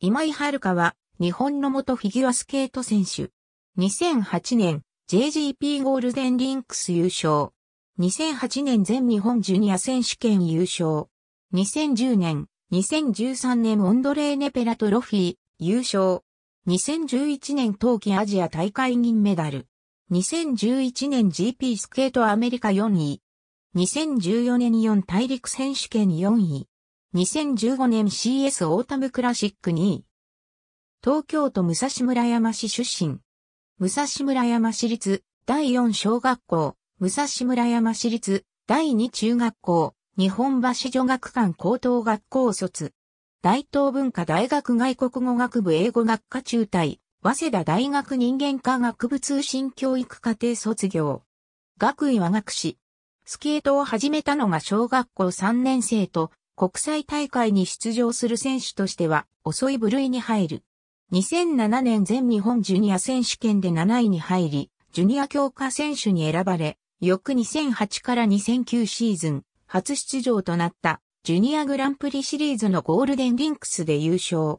今井遥は、日本の元フィギュアスケート選手。2008年、JGP ゴールデンリンクス優勝。2008年全日本ジュニア選手権優勝。2010年、2013年オンドレーネペラトロフィー優勝。2011年冬季アジア大会銀メダル。2011年 GP スケートアメリカ4位。2014年4大陸選手権4位。2015年 CS オータムクラシック2位。東京都武蔵村山市出身。武蔵村山市立第4小学校、武蔵村山市立第2中学校、日本橋女学館高等学校卒。大東文化大学外国語学部英語学科中退、早稲田大学人間科学部通信教育課程卒業。学位は学士。スケートを始めたのが小学校3年生と国際大会に出場する選手としては遅い部類に入る。2007年全日本ジュニア選手権で7位に入り、ジュニア強化選手に選ばれ、翌2008から2009シーズン、初出場となったジュニアグランプリシリーズのゴールデンリンクスで優勝。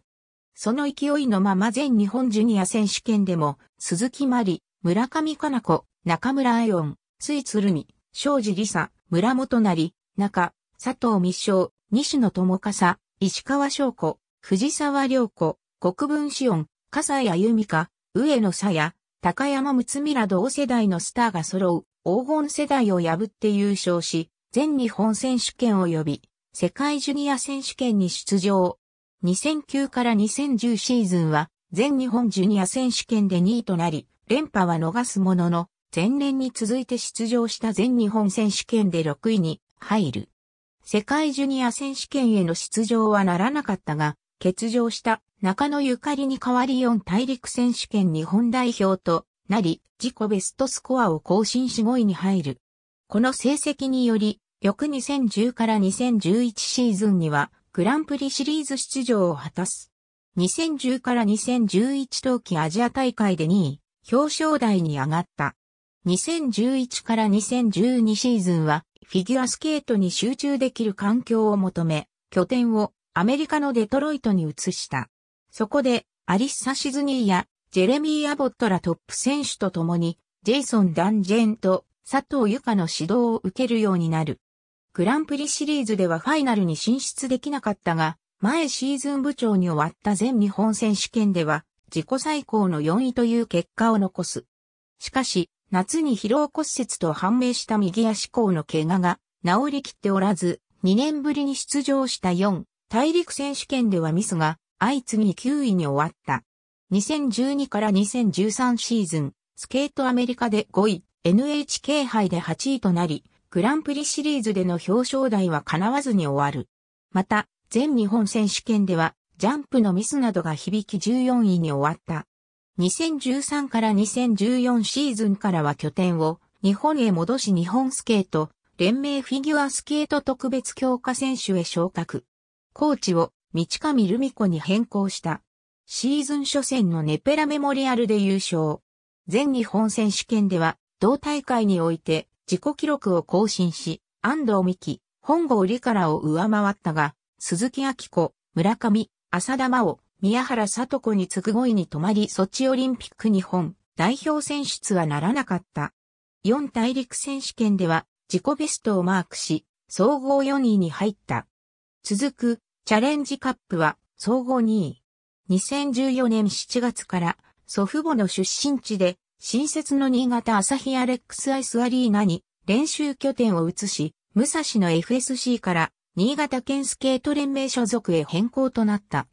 その勢いのまま全日本ジュニア選手権でも、鈴木まり、村上かな子、中村愛音、ついつる庄司理沙、村本成、中、佐藤美章、西野智笠、石川翔子、藤沢良子、国分志音、笠谷由美香、上野沙耶、高山睦美ら同世代のスターが揃う黄金世代を破って優勝し、全日本選手権及び世界ジュニア選手権に出場。2009から2010シーズンは全日本ジュニア選手権で2位となり、連覇は逃すものの、前年に続いて出場した全日本選手権で6位に入る。世界ジュニア選手権への出場はならなかったが、欠場した中野ゆかりに代わり4大陸選手権日本代表となり、自己ベストスコアを更新し5位に入る。この成績により、翌2010から2011シーズンには、グランプリシリーズ出場を果たす。2010から2011冬季アジア大会で2位、表彰台に上がった。2011から2012シーズンは、フィギュアスケートに集中できる環境を求め、拠点をアメリカのデトロイトに移した。そこで、アリッサ・シズニーやジェレミー・アボットらトップ選手と共に、ジェイソン・ダンジェンと佐藤由香の指導を受けるようになる。グランプリシリーズではファイナルに進出できなかったが、前シーズン部長に終わった全日本選手権では、自己最高の4位という結果を残す。しかし、夏に疲労骨折と判明した右足甲の怪我が治りきっておらず、2年ぶりに出場した4大陸選手権ではミスが相次ぎ9位に終わった。2012から2013シーズン、スケートアメリカで5位、NHK 杯で8位となり、グランプリシリーズでの表彰台は叶わずに終わる。また、全日本選手権では、ジャンプのミスなどが響き14位に終わった。2013から2014シーズンからは拠点を日本へ戻し日本スケート連盟フィギュアスケート特別強化選手へ昇格。コーチを道上ルミ子に変更した。シーズン初戦のネペラメモリアルで優勝。全日本選手権では同大会において自己記録を更新し、安藤美希、本郷里からを上回ったが、鈴木明子、村上、浅田真央、宮原里子に次ぐ5位に止まりソチオリンピック日本代表選出はならなかった。4大陸選手権では自己ベストをマークし、総合4位に入った。続くチャレンジカップは総合2位。2014年7月から祖父母の出身地で新設の新潟朝日アレックスアイスアリーナに練習拠点を移し、武蔵の FSC から新潟県スケート連盟所属へ変更となった。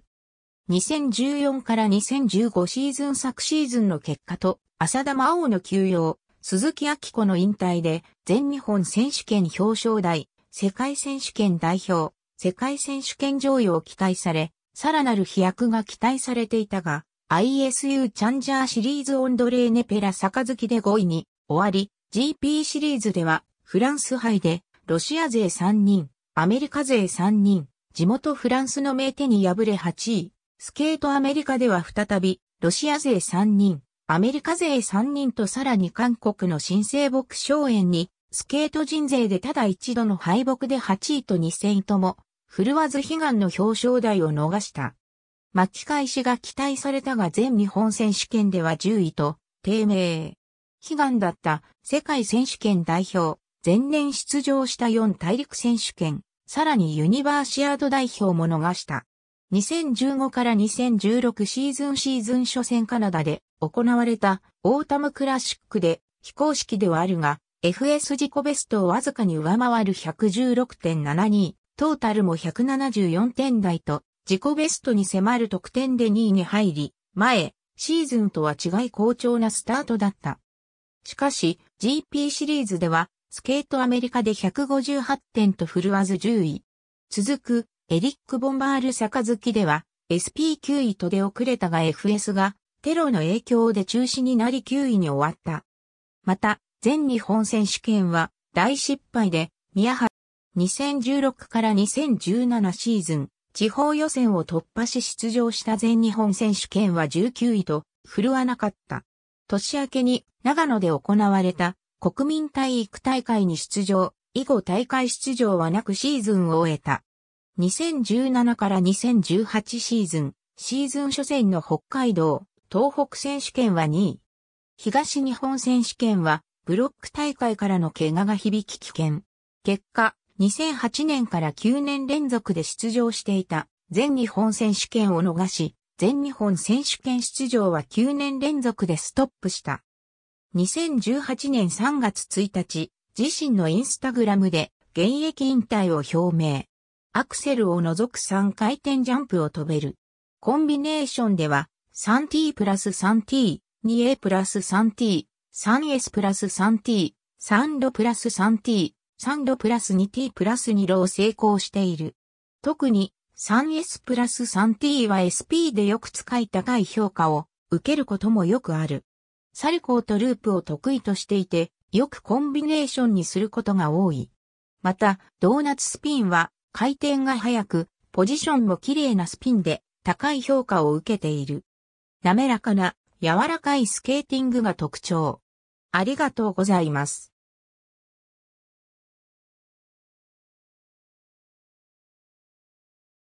2014から2015シーズン昨シーズンの結果と、浅田真央の休養、鈴木明子の引退で、全日本選手権表彰台、世界選手権代表、世界選手権上位を期待され、さらなる飛躍が期待されていたが、ISU チャンジャーシリーズオンドレーネペラ杯で5位に終わり、GP シリーズではフランス杯でロシア勢3人、アメリカ勢3人、地元フランスの名手に敗れ8位、スケートアメリカでは再び、ロシア勢3人、アメリカ勢3人とさらに韓国の新生牧省園に、スケート人勢でただ一度の敗北で8位と2戦とも、振るわず悲願の表彰台を逃した。巻き返しが期待されたが全日本選手権では10位と、低迷。悲願だった世界選手権代表、前年出場した4大陸選手権、さらにユニバーシアード代表も逃した。2015から2016シーズンシーズン初戦カナダで行われたオータムクラシックで非公式ではあるが FS 自己ベストをわずかに上回る116.72、トータルも174点台と自己ベストに迫る得点で2位に入り、前、シーズンとは違い好調なスタートだった。しかし、GP シリーズでは、スケートアメリカで158点と振るわず10位。続く、エリック・ボンバール坂月では SP9 位と出遅れたが FS がテロの影響で中止になり9位に終わった。また、全日本選手権は大失敗で宮原2016から2017シーズン地方予選を突破し出場した全日本選手権は19位と振るわなかった。年明けに長野で行われた国民体育大会に出場、以後大会出場はなくシーズンを終えた。2017から2018シーズン、シーズン初戦の北海道、東北選手権は2位。東日本選手権は、ブロック大会からの怪我が響き危険。結果、2008年から9年連続で出場していた全日本選手権を逃し、全日本選手権出場は9年連続でストップした。2018年3月1日、自身のインスタグラムで現役引退を表明。アクセルを除く3回転ジャンプを飛べる。コンビネーションでは、3t プラス 3t、2a プラス 3t、3s プラス 3t、3度プラス 3t、3度プラス 2t プラス2ロを成功している。特に 3s プラス 3t は SP でよく使い高い評価を受けることもよくある。サルコーとループを得意としていて、よくコンビネーションにすることが多い。また、ドーナツスピンは回転が速く、ポジションも綺麗なスピンで高い評価を受けている。滑らかな柔らかいスケーティングが特徴。ありがとうございます。